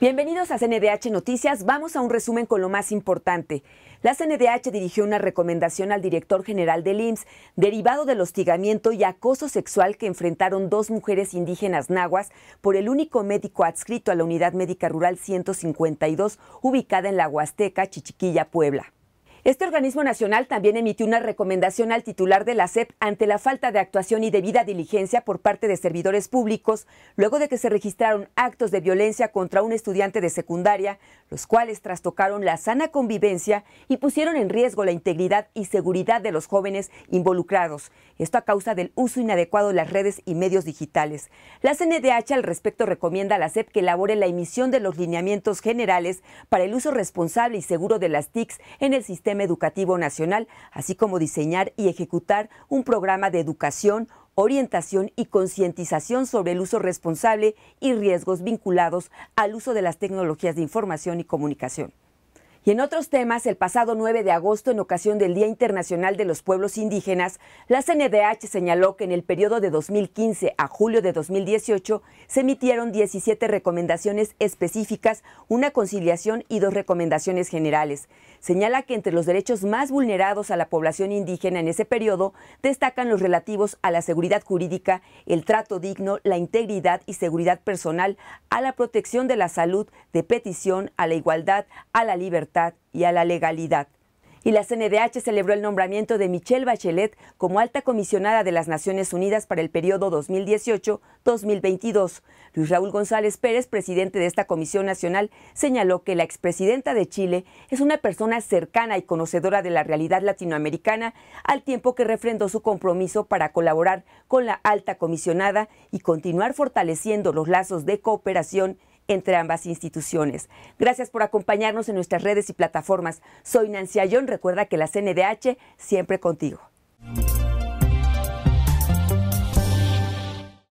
Bienvenidos a CNDH Noticias. Vamos a un resumen con lo más importante. La CNDH dirigió una recomendación al director general del IMSS, derivado del hostigamiento y acoso sexual que enfrentaron dos mujeres indígenas nahuas por el único médico adscrito a la Unidad Médica Rural 152, ubicada en la Huasteca, Chichiquilla, Puebla. Este organismo nacional también emitió una recomendación al titular de la SEP ante la falta de actuación y debida diligencia por parte de servidores públicos luego de que se registraron actos de violencia contra un estudiante de secundaria, los cuales trastocaron la sana convivencia y pusieron en riesgo la integridad y seguridad de los jóvenes involucrados, esto a causa del uso inadecuado de las redes y medios digitales. La CNDH al respecto recomienda a la SEP que elabore la emisión de los lineamientos generales para el uso responsable y seguro de las TICs en el sistema educativo nacional, así como diseñar y ejecutar un programa de educación, orientación y concientización sobre el uso responsable y riesgos vinculados al uso de las tecnologías de información y comunicación. Y en otros temas, el pasado 9 de agosto, en ocasión del Día Internacional de los Pueblos Indígenas, la CNDH señaló que en el periodo de 2015 a julio de 2018 se emitieron 17 recomendaciones específicas, una conciliación y dos recomendaciones generales. Señala que entre los derechos más vulnerados a la población indígena en ese periodo destacan los relativos a la seguridad jurídica, el trato digno, la integridad y seguridad personal, a la protección de la salud, de petición, a la igualdad, a la libertad y a la legalidad. Y la CNDH celebró el nombramiento de Michelle Bachelet como alta comisionada de las Naciones Unidas para el periodo 2018-2022. Luis Raúl González Pérez, presidente de esta comisión nacional, señaló que la expresidenta de Chile es una persona cercana y conocedora de la realidad latinoamericana, al tiempo que refrendó su compromiso para colaborar con la alta comisionada y continuar fortaleciendo los lazos de cooperación entre ambas instituciones. Gracias por acompañarnos en nuestras redes y plataformas. Soy Nancy Ayón. Recuerda que la CNDH siempre contigo.